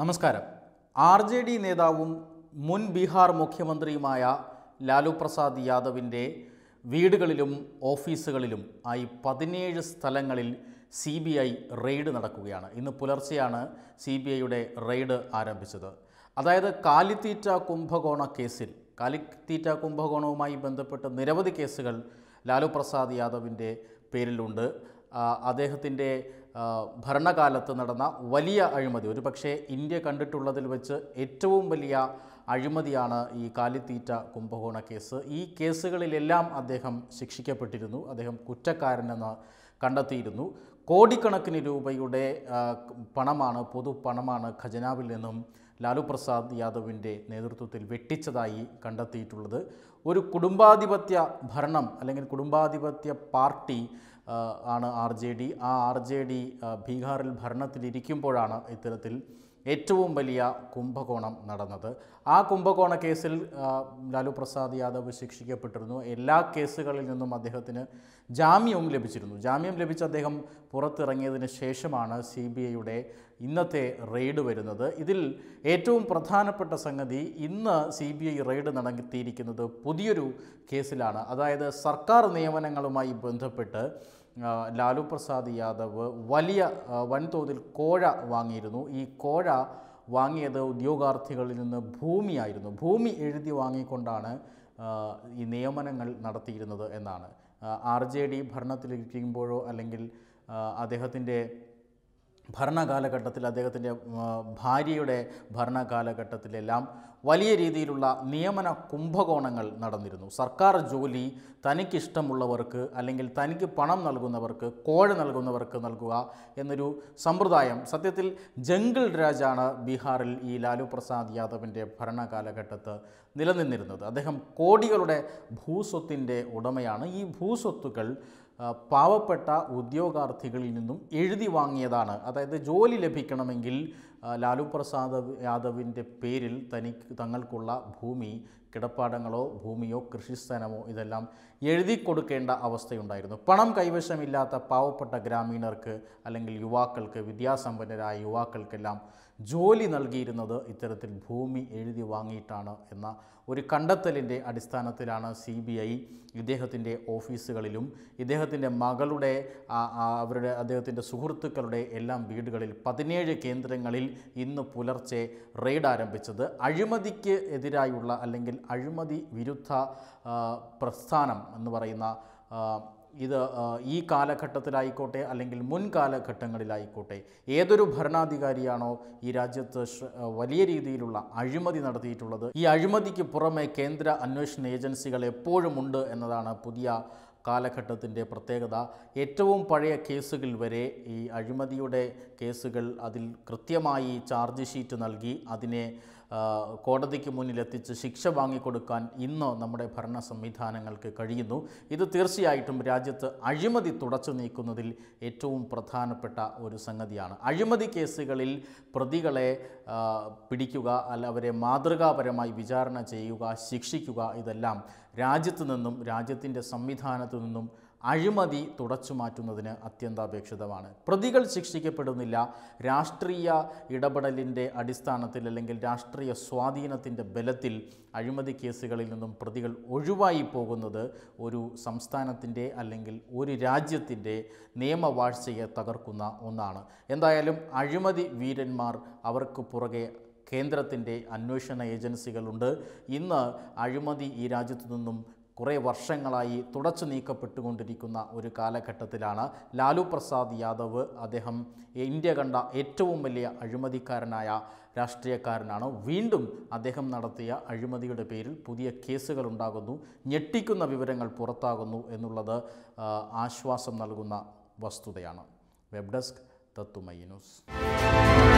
നമസ്കാരം R J D നേതാവും മുൻ ബീഹാർ മുഖ്യമന്ത്രിയുമായ ലാലു പ്രസാദ് യാദവിൻ്റെ വീടുകളിലും ഓഫീസുകളിലും ആയി പതിനേഴ് സ്ഥലങ്ങളിൽ സി ബി ഐ റെയ്ഡ് നടക്കുകയാണ് ഇന്ന് പുലർച്ചെയാണ് സി ബി ഐയുടെ റെയ്ഡ് ആരംഭിച്ചത് അതായത് കാലിത്തീറ്റ കുംഭകോണ കേസിൽ കാലിത്തീറ്റ കുംഭകോണവുമായി ബന്ധപ്പെട്ട് നിരവധി കേസുകൾ ലാലു പ്രസാദ് യാദവിൻ്റെ പേരിലുണ്ട് അദ്ദേഹത്തിൻ്റെ ഭരണകാലത്ത് നടന്ന വലിയ അഴിമതി ഒരു പക്ഷേ ഇന്ത്യ കണ്ടിട്ടുള്ളതിൽ വെച്ച് ഏറ്റവും വലിയ അഴിമതിയാണ് ഈ കാലിത്തീറ്റ കുംഭകോണ കേസ് ഈ കേസുകളിലെല്ലാം അദ്ദേഹം ശിക്ഷിക്കപ്പെട്ടിരുന്നു അദ്ദേഹം കുറ്റക്കാരനെന്ന് കണ്ടെത്തിയിരുന്നു കോടിക്കണക്കിന് രൂപയുടെ പണമാണ് പൊതു പണമാണ് ഖജനാവിൽ നിന്നും ലാലു പ്രസാദ് യാദവിൻ്റെ നേതൃത്വത്തിൽ വെട്ടിച്ചതായി കണ്ടെത്തിയിട്ടുള്ളത് ഒരു കുടുംബാധിപത്യ ഭരണം അല്ലെങ്കിൽ കുടുംബാധിപത്യ പാർട്ടി ആണ് ആർ ജെ ഡി ആ ആർ ജെ ഡി ബീഹാറിൽ ഭരണത്തിലിരിക്കുമ്പോഴാണ് ഇത്തരത്തിൽ ഏറ്റവും വലിയ കുംഭകോണം നടന്നത് ആ കുംഭകോണ കേസിൽ ലാലു പ്രസാദ് യാദവ് ശിക്ഷിക്കപ്പെട്ടിരുന്നു എല്ലാ കേസുകളിൽ നിന്നും അദ്ദേഹത്തിന് ജാമ്യവും ലഭിച്ചിരുന്നു ജാമ്യം ലഭിച്ച അദ്ദേഹം പുറത്തിറങ്ങിയതിന് ശേഷമാണ് സി ബി ഐയുടെ ഇന്നത്തെ റെയ്ഡ് വരുന്നത് ഇതിൽ ഏറ്റവും പ്രധാനപ്പെട്ട സംഗതി ഇന്ന് സി ബി ഐ റെയ്ഡ് നടത്തിയിരിക്കുന്നത് പുതിയൊരു കേസിലാണ് അതായത് സർക്കാർ നിയമനങ്ങളുമായി ബന്ധപ്പെട്ട് ലാലു പ്രസാദ് യാദവ് വലിയ വൻതോതിൽ കോഴ വാങ്ങിയിരുന്നു ഈ കോഴ വാങ്ങിയത് ഉദ്യോഗാർത്ഥികളിൽ നിന്ന് ഭൂമിയായിരുന്നു ഭൂമി എഴുതി വാങ്ങിക്കൊണ്ടാണ് ഈ നിയമനങ്ങൾ നടത്തിയിരുന്നത് എന്നാണ് ആർ ജെ ഡി ഭരണത്തിലിരിക്കുമ്പോഴോ അല്ലെങ്കിൽ അദ്ദേഹത്തിൻ്റെ ഭരണകാലഘട്ടത്തിൽ അദ്ദേഹത്തിൻ്റെ ഭാര്യയുടെ ഭരണകാലഘട്ടത്തിലെല്ലാം വലിയ രീതിയിലുള്ള നിയമന കുംഭകോണങ്ങൾ നടന്നിരുന്നു സർക്കാർ ജോലി തനിക്കിഷ്ടമുള്ളവർക്ക് അല്ലെങ്കിൽ തനിക്ക് പണം നൽകുന്നവർക്ക് കോഴ നൽകുന്നവർക്ക് നൽകുക എന്നൊരു സമ്പ്രദായം സത്യത്തിൽ ജംഗിൾ രാജാണ് ബീഹാറിൽ ഈ ലാലു പ്രസാദ് യാദവിൻ്റെ ഭരണകാലഘട്ടത്ത് നിലനിന്നിരുന്നത് അദ്ദേഹം കോടികളുടെ ഭൂസ്വത്തിൻ്റെ ഉടമയാണ് ഈ ഭൂസ്വത്തുക്കൾ പാവപ്പെട്ട ഉദ്യോഗാർത്ഥികളിൽ നിന്നും എഴുതി വാങ്ങിയതാണ് അതായത് ജോലി ലഭിക്കണമെങ്കിൽ ലാലു പ്രസാദ് യാദവിൻ്റെ പേരിൽ തനിക്ക് തങ്ങൾക്കുള്ള ഭൂമി കിടപ്പാടങ്ങളോ ഭൂമിയോ കൃഷിസ്ഥാനമോ ഇതെല്ലാം എഴുതി കൊടുക്കേണ്ട അവസ്ഥയുണ്ടായിരുന്നു പണം കൈവശമില്ലാത്ത പാവപ്പെട്ട ഗ്രാമീണർക്ക് അല്ലെങ്കിൽ യുവാക്കൾക്ക് വിദ്യാസമ്പന്നരായ യുവാക്കൾക്കെല്ലാം ജോലി നൽകിയിരുന്നത് ഇത്തരത്തിൽ ഭൂമി എഴുതി വാങ്ങിയിട്ടാണ് എന്ന ഒരു കണ്ടെത്തലിൻ്റെ അടിസ്ഥാനത്തിലാണ് സി ബി ഐ ഇദ്ദേഹത്തിൻ്റെ ഓഫീസുകളിലും ഇദ്ദേഹത്തിൻ്റെ മകളുടെ അവരുടെ അദ്ദേഹത്തിൻ്റെ സുഹൃത്തുക്കളുടെ എല്ലാം വീടുകളിൽ പതിനേഴ് കേന്ദ്രങ്ങളിൽ ഇന്ന് പുലർച്ചെ റെയ്ഡ് ആരംഭിച്ചത് അഴിമതിക്ക് എതിരായുള്ള അല്ലെങ്കിൽ അഴിമതി വിരുദ്ധ പ്രസ്ഥാനം എന്ന് പറയുന്ന ഇത് ഈ കാലഘട്ടത്തിലായിക്കോട്ടെ അല്ലെങ്കിൽ മുൻകാലഘട്ടങ്ങളിലായിക്കോട്ടെ ഏതൊരു ഭരണാധികാരിയാണോ ഈ രാജ്യത്ത് വലിയ രീതിയിലുള്ള അഴിമതി നടത്തിയിട്ടുള്ളത് ഈ അഴിമതിക്ക് പുറമെ കേന്ദ്ര അന്വേഷണ ഏജൻസികൾ എപ്പോഴുമുണ്ട് എന്നതാണ് പുതിയ കാലഘട്ടത്തിൻ്റെ പ്രത്യേകത ഏറ്റവും പഴയ കേസുകൾ വരെ ഈ അഴിമതിയുടെ കേസുകൾ അതിൽ കൃത്യമായി ചാർജ് ഷീറ്റ് നൽകി അതിനെ കോടതിക്ക് മുന്നിൽ എത്തിച്ച് ശിക്ഷ വാങ്ങിക്കൊടുക്കാൻ ഇന്ന് നമ്മുടെ ഭരണ സംവിധാനങ്ങൾക്ക് കഴിയുന്നു ഇത് തീർച്ചയായിട്ടും രാജ്യത്ത് അഴിമതി തുടച്ചു നീക്കുന്നതിൽ ഏറ്റവും പ്രധാനപ്പെട്ട ഒരു സംഗതിയാണ് അഴിമതി കേസുകളിൽ പ്രതികളെ പിടിക്കുക അല്ല അവരെ മാതൃകാപരമായി വിചാരണ ചെയ്യുക ശിക്ഷിക്കുക ഇതെല്ലാം രാജ്യത്തു നിന്നും രാജ്യത്തിൻ്റെ സംവിധാനത്തു നിന്നും അഴിമതി തുടച്ചു മാറ്റുന്നതിന് അത്യന്താപേക്ഷിതമാണ് പ്രതികൾ ശിക്ഷിക്കപ്പെടുന്നില്ല രാഷ്ട്രീയ ഇടപെടലിൻ്റെ അടിസ്ഥാനത്തിൽ അല്ലെങ്കിൽ രാഷ്ട്രീയ സ്വാധീനത്തിൻ്റെ ബലത്തിൽ അഴിമതി കേസുകളിൽ നിന്നും പ്രതികൾ ഒഴിവായി പോകുന്നത് ഒരു സംസ്ഥാനത്തിൻ്റെ അല്ലെങ്കിൽ ഒരു രാജ്യത്തിൻ്റെ നിയമവാഴ്ചയെ തകർക്കുന്ന ഒന്നാണ് എന്തായാലും അഴിമതി വീരന്മാർ അവർക്ക് പുറകെ കേന്ദ്രത്തിൻ്റെ അന്വേഷണ ഏജൻസികളുണ്ട് ഇന്ന് അഴിമതി ഈ രാജ്യത്തു നിന്നും കുറേ വർഷങ്ങളായി തുടച്ചു നീക്കപ്പെട്ടുകൊണ്ടിരിക്കുന്ന ഒരു കാലഘട്ടത്തിലാണ് ലാലു പ്രസാദ് യാദവ് അദ്ദേഹം ഇന്ത്യ കണ്ട ഏറ്റവും വലിയ അഴിമതിക്കാരനായ രാഷ്ട്രീയക്കാരനാണ് വീണ്ടും അദ്ദേഹം നടത്തിയ അഴിമതിയുടെ പേരിൽ പുതിയ കേസുകൾ ഉണ്ടാകുന്നു ഞെട്ടിക്കുന്ന വിവരങ്ങൾ പുറത്താകുന്നു എന്നുള്ളത് ആശ്വാസം നൽകുന്ന വസ്തുതയാണ് വെബ് ഡെസ്ക് തത്തുമൈ ന്യൂസ്